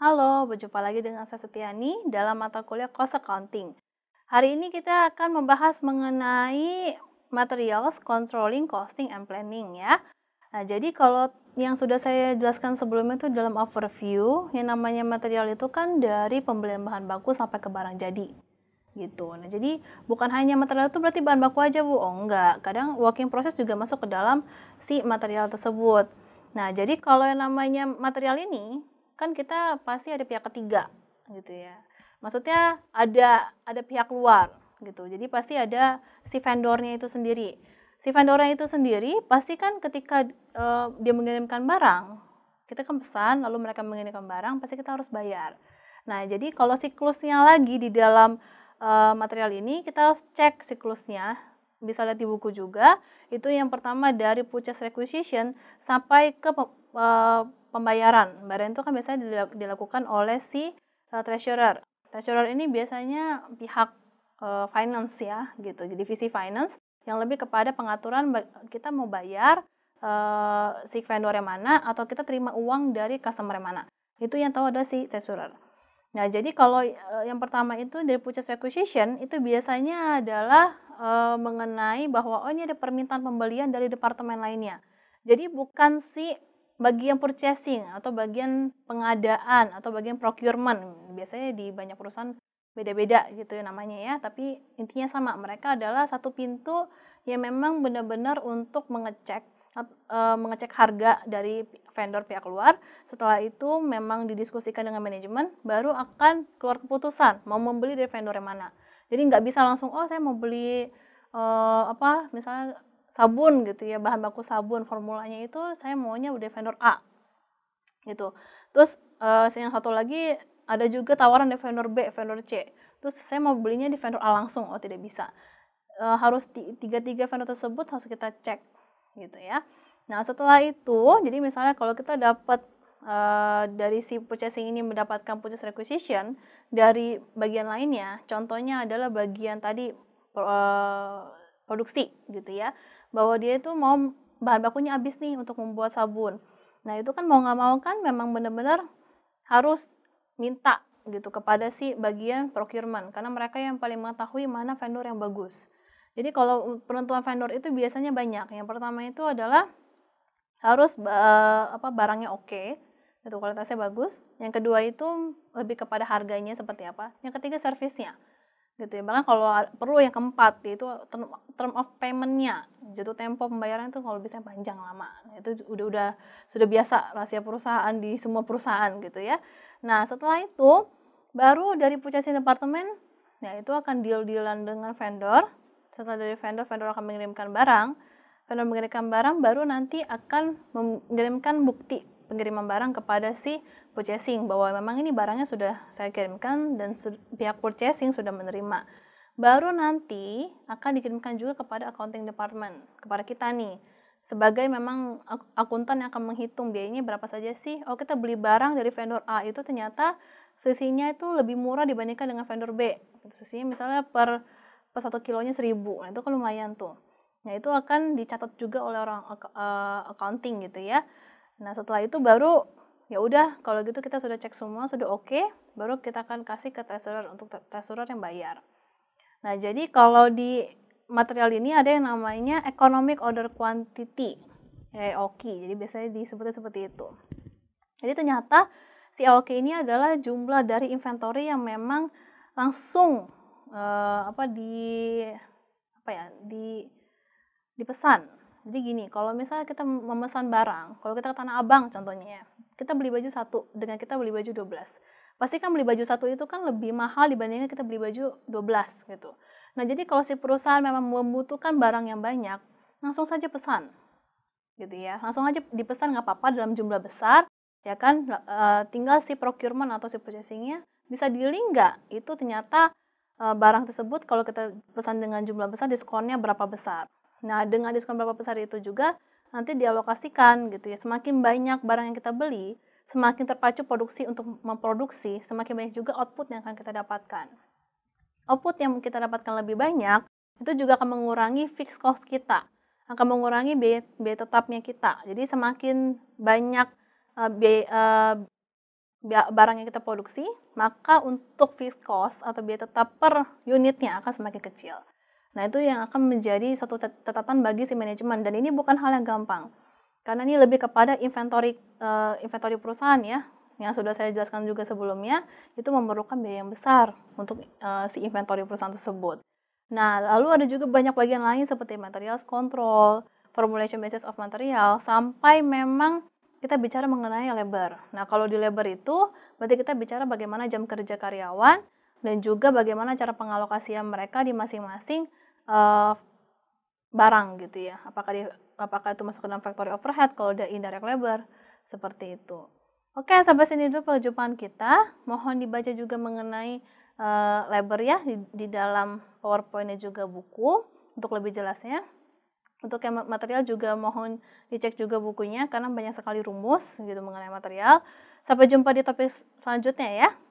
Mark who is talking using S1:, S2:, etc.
S1: Halo, berjumpa lagi dengan saya Setiani dalam mata kuliah Cost Accounting. Hari ini kita akan membahas mengenai materials, controlling, costing, and planning ya. Nah, jadi kalau yang sudah saya jelaskan sebelumnya itu dalam overview, yang namanya material itu kan dari pembelian bahan baku sampai ke barang jadi gitu. Nah, jadi bukan hanya material itu berarti bahan baku aja, Bu. Oh, enggak. Kadang working process juga masuk ke dalam si material tersebut. Nah, jadi kalau yang namanya material ini kan kita pasti ada pihak ketiga gitu ya maksudnya ada ada pihak luar gitu jadi pasti ada si vendornya itu sendiri si vendornya itu sendiri pasti kan ketika uh, dia mengirimkan barang kita kan pesan lalu mereka mengirimkan barang pasti kita harus bayar nah jadi kalau siklusnya lagi di dalam uh, material ini kita harus cek siklusnya bisa lihat di buku juga itu yang pertama dari purchase requisition sampai ke e, pembayaran pembayaran itu kan biasanya dilakukan oleh si e, treasurer treasurer ini biasanya pihak e, finance ya gitu jadi divisi finance yang lebih kepada pengaturan kita mau bayar si vendor yang mana atau kita terima uang dari customer yang mana itu yang tahu ada si treasurer Nah, jadi kalau yang pertama itu dari purchase requisition itu biasanya adalah uh, mengenai bahwa oh ini ada permintaan pembelian dari departemen lainnya. Jadi bukan si bagian purchasing atau bagian pengadaan atau bagian procurement. Biasanya di banyak perusahaan beda-beda gitu ya namanya ya, tapi intinya sama. Mereka adalah satu pintu yang memang benar-benar untuk mengecek eh, mengecek harga dari vendor pihak luar. Setelah itu memang didiskusikan dengan manajemen, baru akan keluar keputusan mau membeli dari vendor yang mana jadi nggak bisa langsung oh saya mau beli uh, apa misalnya sabun gitu ya bahan baku sabun formulanya itu saya maunya udah vendor A gitu terus uh, yang satu lagi ada juga tawaran di vendor B vendor C terus saya mau belinya di vendor A langsung oh tidak bisa uh, harus tiga tiga vendor tersebut harus kita cek gitu ya nah setelah itu jadi misalnya kalau kita dapat Eh, dari si purchasing ini mendapatkan purchase requisition dari bagian lainnya. Contohnya adalah bagian tadi eh, produksi gitu ya, bahwa dia itu mau bahan bakunya habis nih untuk membuat sabun. Nah itu kan mau nggak mau kan memang benar-benar harus minta gitu kepada si bagian procurement karena mereka yang paling mengetahui mana vendor yang bagus. Jadi kalau penentuan vendor itu biasanya banyak. Yang pertama itu adalah harus uh, apa barangnya oke, okay, itu kualitasnya bagus yang kedua itu lebih kepada harganya seperti apa yang ketiga servisnya gitu ya bahkan kalau perlu yang keempat itu term, term of paymentnya jatuh tempo pembayaran itu kalau bisa panjang lama itu udah udah sudah biasa rahasia perusahaan di semua perusahaan gitu ya nah setelah itu baru dari purchasing departemen, ya itu akan deal dealan dengan vendor setelah dari vendor vendor akan mengirimkan barang vendor mengirimkan barang baru nanti akan mengirimkan bukti pengiriman barang kepada si purchasing bahwa memang ini barangnya sudah saya kirimkan dan pihak purchasing sudah menerima. Baru nanti akan dikirimkan juga kepada accounting department, kepada kita nih. Sebagai memang akuntan yang akan menghitung biayanya berapa saja sih. Oh, kita beli barang dari vendor A itu ternyata sisinya itu lebih murah dibandingkan dengan vendor B. Sisinya misalnya per per satu kilonya seribu, nah itu kan lumayan tuh. Nah itu akan dicatat juga oleh orang eh, accounting gitu ya. Nah setelah itu baru ya udah kalau gitu kita sudah cek semua sudah oke okay, baru kita akan kasih ke tesorer untuk tesorer yang bayar. Nah jadi kalau di material ini ada yang namanya economic order quantity ya, EOQ jadi biasanya disebutnya seperti itu. Jadi ternyata si EOQ ini adalah jumlah dari inventory yang memang langsung uh, apa di apa ya di dipesan jadi gini, kalau misalnya kita memesan barang, kalau kita ke Tanah Abang contohnya ya, kita beli baju satu dengan kita beli baju 12. Pasti kan beli baju satu itu kan lebih mahal dibandingkan kita beli baju 12 gitu. Nah, jadi kalau si perusahaan memang membutuhkan barang yang banyak, langsung saja pesan. Gitu ya. Langsung aja dipesan nggak apa-apa dalam jumlah besar, ya kan e, tinggal si procurement atau si purchasingnya bisa di link nggak itu ternyata e, barang tersebut kalau kita pesan dengan jumlah besar diskonnya berapa besar Nah, dengan diskon berapa besar itu juga nanti dialokasikan gitu ya. Semakin banyak barang yang kita beli, semakin terpacu produksi untuk memproduksi, semakin banyak juga output yang akan kita dapatkan. Output yang kita dapatkan lebih banyak, itu juga akan mengurangi fixed cost kita, akan mengurangi biaya, biaya tetapnya kita. Jadi semakin banyak uh, biaya, uh, barang yang kita produksi, maka untuk fixed cost atau biaya tetap per unitnya akan semakin kecil. Nah, itu yang akan menjadi satu catatan bagi si manajemen dan ini bukan hal yang gampang. Karena ini lebih kepada inventory uh, inventory perusahaan ya, yang sudah saya jelaskan juga sebelumnya, itu memerlukan biaya yang besar untuk uh, si inventory perusahaan tersebut. Nah, lalu ada juga banyak bagian lain seperti materials control, formulation basis of material, sampai memang kita bicara mengenai labor. Nah, kalau di labor itu berarti kita bicara bagaimana jam kerja karyawan, dan juga bagaimana cara pengalokasian mereka di masing-masing uh, barang gitu ya. Apakah di, apakah itu masuk ke dalam factory overhead kalau ada indirect labor seperti itu. Oke, sampai sini dulu perjumpaan kita. Mohon dibaca juga mengenai uh, labor ya di, di dalam PowerPoint-nya juga buku untuk lebih jelasnya. Untuk yang material juga mohon dicek juga bukunya karena banyak sekali rumus gitu mengenai material. Sampai jumpa di topik selanjutnya ya.